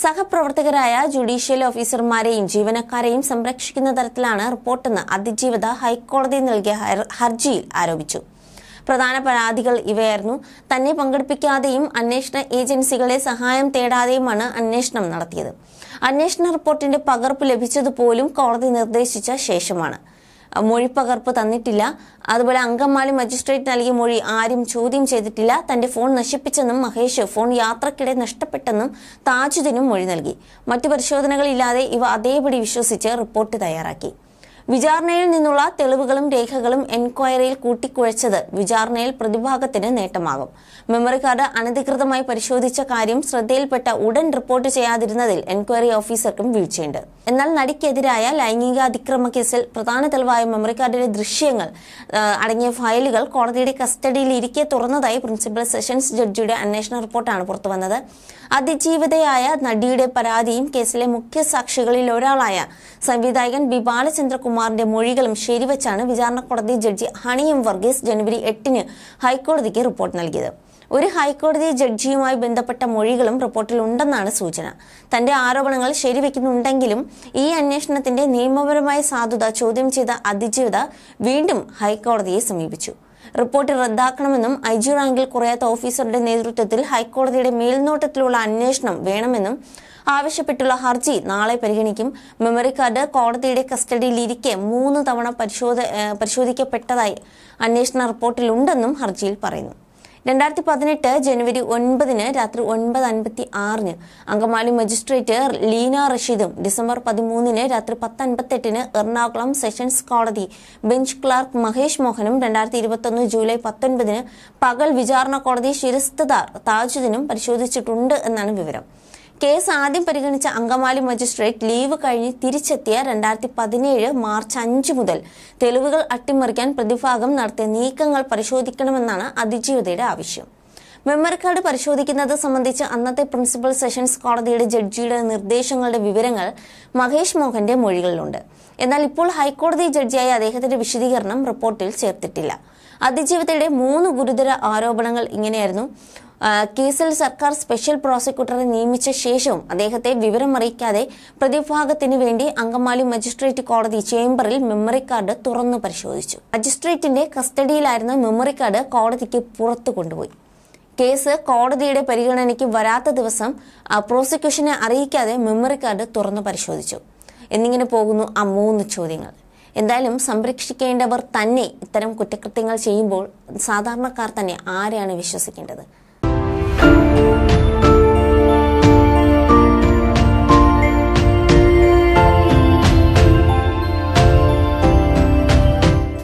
സഹപ്രവർത്തകരായ judicial ഓഫീസർമാരെയും ജീവനക്കാരെയും സംരക്ഷിക്കുന്ന തരത്തിലാണ് റിപ്പോർട്ടെന്ന് അതിജീവിത ഹൈക്കോടതി നൽകിയ ഹർജിയിൽ ആരോപിച്ചു പ്രധാന പരാതികൾ ഇവയായിരുന്നു തന്നെ പങ്കെടുപ്പിക്കാതെയും അന്വേഷണ ഏജൻസികളെ സഹായം തേടാതെയുമാണ് അന്വേഷണം നടത്തിയത് അന്വേഷണ റിപ്പോർട്ടിന്റെ പകർപ്പ് ലഭിച്ചതുപോലും കോടതി നിർദ്ദേശിച്ച ശേഷമാണ് മൊഴിപ്പകർപ്പ് തന്നിട്ടില്ല അതുപോലെ അങ്കമാളി മജിസ്ട്രേറ്റ് നൽകിയ മൊഴി ആരും ചോദ്യം ചെയ്തിട്ടില്ല തന്റെ ഫോൺ നശിപ്പിച്ചെന്നും മഹേഷ് ഫോൺ യാത്രക്കിടെ നഷ്ടപ്പെട്ടെന്നും താജുദിനും മൊഴി നൽകി മറ്റു പരിശോധനകളില്ലാതെ ഇവ അതേപടി വിശ്വസിച്ച് റിപ്പോർട്ട് തയ്യാറാക്കി വിചാരണയിൽ നിന്നുള്ള തെളിവുകളും രേഖകളും എൻക്വയറിയിൽ കൂട്ടിക്കുഴച്ചത് വിചാരണയിൽ പ്രതിഭാഗത്തിന് നേട്ടമാകും മെമ്മറി കാർഡ് അനധികൃതമായി പരിശോധിച്ച കാര്യം ശ്രദ്ധയിൽപ്പെട്ട ഉടൻ റിപ്പോർട്ട് ചെയ്യാതിരുന്നതിൽ എൻക്വയറി ഓഫീസർക്കും വീഴ്ചയുണ്ട് എന്നാൽ നടിക്കെതിരായ അതിക്രമ കേസിൽ പ്രധാന തെളിവായ മെമ്മറി കാർഡിലെ ദൃശ്യങ്ങൾ അടങ്ങിയ ഫയലുകൾ കോടതിയുടെ കസ്റ്റഡിയിൽ ഇരിക്കെ തുറന്നതായി പ്രിൻസിപ്പൽ സെഷൻസ് ജഡ്ജിയുടെ അന്വേഷണ റിപ്പോർട്ടാണ് പുറത്തുവന്നത് അതിജീവിതയായ നടിയുടെ പരാതിയും കേസിലെ മുഖ്യ സാക്ഷികളിൽ ഒരാളായ സംവിധായകൻ ബി ബാലചന്ദ്രകുമാർ കുമാറിന്റെ മൊഴികളും ശരിവച്ചാണ് വിചാരണ കോടതി ജഡ്ജി ഹണി എം വർഗീസ് ജനുവരി എട്ടിന് ഹൈക്കോടതിക്ക് റിപ്പോർട്ട് നൽകിയത് ഒരു ഹൈക്കോടതി ജഡ്ജിയുമായി ബന്ധപ്പെട്ട മൊഴികളും റിപ്പോർട്ടിൽ ഉണ്ടെന്നാണ് സൂചന തന്റെ ആരോപണങ്ങൾ ശരിവെക്കുന്നുണ്ടെങ്കിലും ഈ അന്വേഷണത്തിന്റെ നിയമപരമായ സാധുത ചോദ്യം ചെയ്ത അതിജീവിത വീണ്ടും ഹൈക്കോടതിയെ സമീപിച്ചു റിപ്പോർട്ട് റദ്ദാക്കണമെന്നും ഐ ജി റാങ്കിൽ കുറയാത്ത ഓഫീസറുടെ നേതൃത്വത്തിൽ ഹൈക്കോടതിയുടെ മേൽനോട്ടത്തിലുള്ള അന്വേഷണം വേണമെന്നും ആവശ്യപ്പെട്ടുള്ള ഹർജി നാളെ പരിഗണിക്കും മെമ്മറി കാർഡ് കോടതിയുടെ കസ്റ്റഡിയിലിരിക്കെ മൂന്ന് തവണ പരിശോധ പരിശോധിക്കപ്പെട്ടതായി അന്വേഷണ റിപ്പോർട്ടിലുണ്ടെന്നും ഹർജിയിൽ പറയുന്നു രണ്ടായിരത്തി പതിനെട്ട് ജനുവരി ഒൻപതിന് രാത്രി ഒൻപത് അൻപത്തി ആറിന് അങ്കമാലി മജിസ്ട്രേറ്റ് ലീന റഷീദും ഡിസംബർ പതിമൂന്നിന് രാത്രി പത്ത് അൻപത്തെട്ടിന് എറണാകുളം സെഷൻസ് കോടതി ബെഞ്ച് ക്ലാർക്ക് മഹേഷ് മോഹനും രണ്ടായിരത്തി ഇരുപത്തൊന്ന് ജൂലൈ പത്തൊൻപതിന് പകൽ വിചാരണ കോടതി ശിരസ്തദാർ താജുദിനും പരിശോധിച്ചിട്ടുണ്ട് എന്നാണ് വിവരം കേസ് ആദ്യം പരിഗണിച്ച അങ്കമാലി മജിസ്ട്രേറ്റ് ലീവ് കഴിഞ്ഞ് തിരിച്ചെത്തിയ രണ്ടായിരത്തി പതിനേഴ് മാർച്ച് അഞ്ച് മുതൽ തെളിവുകൾ അട്ടിമറിക്കാൻ പ്രതിഭാഗം നടത്തിയ നീക്കങ്ങൾ പരിശോധിക്കണമെന്നാണ് അതിജീവതയുടെ ആവശ്യം മെമ്മറി കാർഡ് പരിശോധിക്കുന്നത് സംബന്ധിച്ച് അന്നത്തെ പ്രിൻസിപ്പൽ സെഷൻസ് കോടതിയുടെ ജഡ്ജിയുടെ നിർദ്ദേശങ്ങളുടെ വിവരങ്ങൾ മഹേഷ് മോഹന്റെ മൊഴികളിലുണ്ട് എന്നാൽ ഇപ്പോൾ ഹൈക്കോടതി ജഡ്ജിയായ അദ്ദേഹത്തിന്റെ വിശദീകരണം റിപ്പോർട്ടിൽ ചേർത്തിട്ടില്ല അതിജീവിതയുടെ മൂന്ന് ഗുരുതര ആരോപണങ്ങൾ ഇങ്ങനെയായിരുന്നു കേസിൽ സർക്കാർ സ്പെഷ്യൽ പ്രോസിക്യൂട്ടറെ നിയമിച്ച ശേഷവും അദ്ദേഹത്തെ വിവരം അറിയിക്കാതെ പ്രതിഭാഗത്തിനു വേണ്ടി അങ്കമാലി മജിസ്ട്രേറ്റ് കോടതി ചേംബറിൽ മെമ്മറി കാർഡ് തുറന്നു പരിശോധിച്ചു മജിസ്ട്രേറ്റിന്റെ കസ്റ്റഡിയിലായിരുന്ന മെമ്മറി കാർഡ് കോടതിക്ക് പുറത്തു കൊണ്ടുപോയി കേസ് കോടതിയുടെ പരിഗണനയ്ക്ക് വരാത്ത ദിവസം പ്രോസിക്യൂഷനെ അറിയിക്കാതെ മെമ്മറി കാർഡ് തുറന്നു പരിശോധിച്ചു എന്നിങ്ങനെ പോകുന്നു ആ മൂന്ന് ചോദ്യങ്ങൾ എന്തായാലും സംരക്ഷിക്കേണ്ടവർ തന്നെ ഇത്തരം കുറ്റകൃത്യങ്ങൾ ചെയ്യുമ്പോൾ സാധാരണക്കാർ തന്നെ ആരെയാണ് വിശ്വസിക്കേണ്ടത്